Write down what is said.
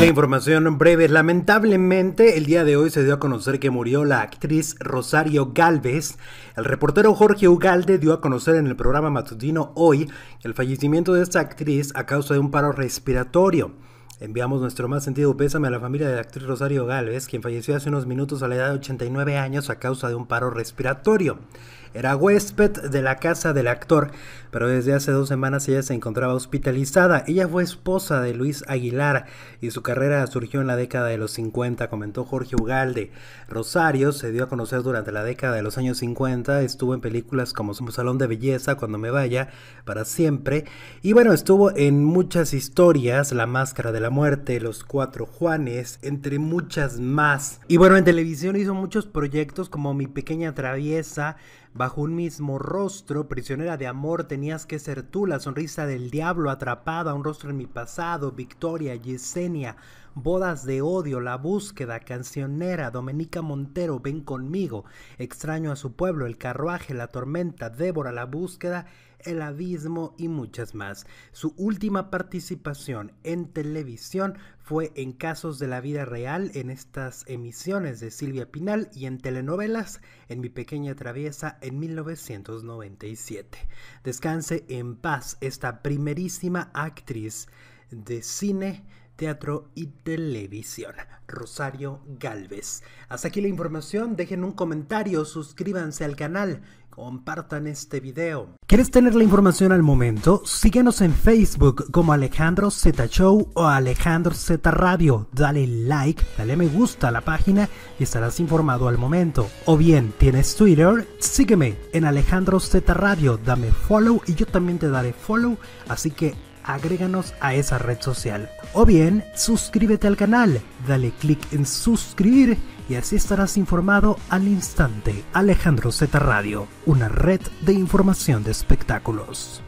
la información breve. Lamentablemente, el día de hoy se dio a conocer que murió la actriz Rosario Galvez. El reportero Jorge Ugalde dio a conocer en el programa matutino hoy el fallecimiento de esta actriz a causa de un paro respiratorio. Enviamos nuestro más sentido pésame a la familia de la actriz Rosario Galvez, quien falleció hace unos minutos a la edad de 89 años a causa de un paro respiratorio. Era huésped de la casa del actor, pero desde hace dos semanas ella se encontraba hospitalizada. Ella fue esposa de Luis Aguilar y su carrera surgió en la década de los 50, comentó Jorge Ugalde. Rosario se dio a conocer durante la década de los años 50, estuvo en películas como Salón de Belleza, Cuando me vaya, para siempre, y bueno, estuvo en muchas historias, La Máscara de la Muerte, Los Cuatro Juanes, entre muchas más. Y bueno, en televisión hizo muchos proyectos como Mi Pequeña Traviesa, Bajo un mismo rostro, prisionera de amor, tenías que ser tú, la sonrisa del diablo atrapada, un rostro en mi pasado, Victoria, Yesenia, bodas de odio, la búsqueda, cancionera, Domenica Montero, ven conmigo, extraño a su pueblo, el carruaje, la tormenta, Débora, la búsqueda, el Abismo y muchas más. Su última participación en televisión fue en Casos de la Vida Real, en estas emisiones de Silvia Pinal y en telenovelas en Mi Pequeña Traviesa en 1997. Descanse en paz esta primerísima actriz de cine teatro y televisión. Rosario Galvez. Hasta aquí la información, dejen un comentario, suscríbanse al canal compartan este video. ¿Quieres tener la información al momento? Síguenos en Facebook como Alejandro Z Show o Alejandro Z Radio. Dale like, dale me gusta a la página y estarás informado al momento. O bien, ¿tienes Twitter? Sígueme en Alejandro Z Radio, dame follow y yo también te daré follow, así que agréganos a esa red social. O bien, suscríbete al canal, dale click en suscribir y así estarás informado al instante. Alejandro Z Radio, una red de información de espectáculos.